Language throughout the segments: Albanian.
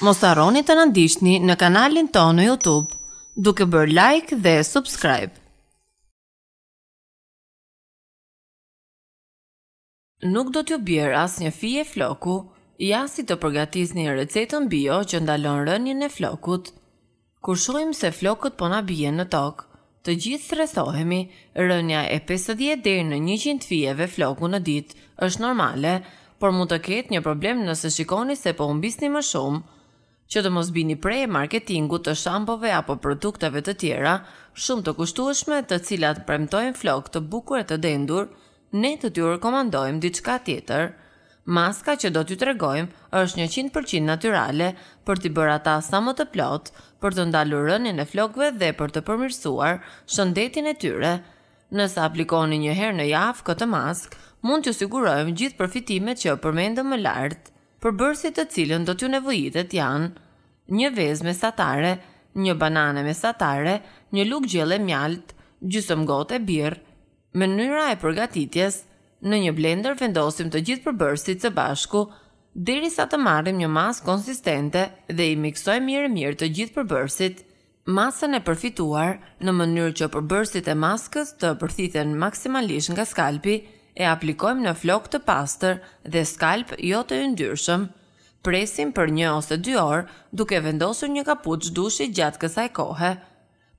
mos arroni të nëndishtni në kanalin tonë në Youtube, duke bërë like dhe subscribe. Nuk do t'ju bjerë as një fije floku, ja si të përgatis një recetën bio që ndalon rënjën e flokut. Kur shojmë se flokut po nabije në tokë, të gjithë stresohemi, rënja e 50 dhe në 100 fijeve floku në ditë është normale, por mund të ketë një problem nëse shikoni se po umbisni më shumë, që të mos bini prej marketingu të shampove apo produkteve të tjera, shumë të kushtueshme të cilat premtojnë flok të bukur e të dendur, ne të ty rekomandojmë diçka tjetër. Maska që do t'ju tregojmë është 100% natyrale për t'i bërë ata sa më të plot, për të ndalur rënien e flokëve dhe për të përmirësuar shëndetin e tyre. Nëse aplikoni një herë në javë këtë mask, mund t'ju sigurojmë gjithë përfitimet që përmendëm më lartë për bërësit të cilën do t'ju nevojitet janë një vezë mesatare, një banane mesatare, një lukë gjele mjalt, gjysëm gote birë, mënyra e përgatitjes, në një blender vendosim të gjithë përbërësit së bashku, deri sa të marrim një masë konsistente dhe i miksojmë mirë mirë të gjithë përbërësit, masën e përfituar në mënyrë që përbërësit e maskës të përthiten maksimalisht nga skalpi, e aplikojmë në flok të pastër dhe skalp jo të ndyrshëm. Presim për një ose dy orë duke vendosur një kaput shdushi gjatë kësaj kohe.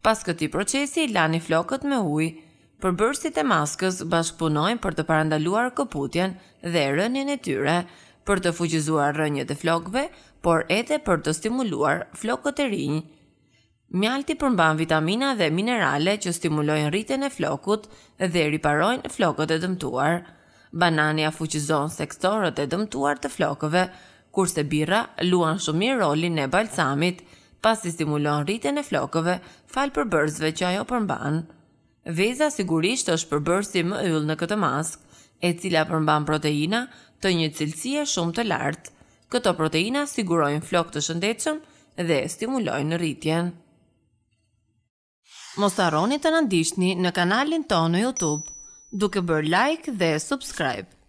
Pas këti procesi, lani flokët me ujë. Për bërësit e maskës, bashkëpunojmë për të parandaluar këputjen dhe rënjën e tyre, për të fuqizuar rënjët e flokëve, por edhe për të stimuluar flokët e rinjë. Mjalti përmban vitamina dhe minerale që stimulojnë rritjen e flokut dhe riparojnë flokët e dëmtuar. Banania fuqizon sektorët e dëmtuar të flokëve, kurse birra luan shumë mirë rolin e balsamit, pasi stimulon rritjen e flokëve fal përbërësve që ajo përmban. Veza sigurisht është përbërësi më yll në këtë mask, e cila përmban proteina të një cilësie shumë të lartë. Këto proteina sigurojnë flokë të shëndetshëm dhe stimulojnë rritjen. Mos harroni të na ndiqni në kanalin tonë në YouTube, duke bërë like dhe subscribe.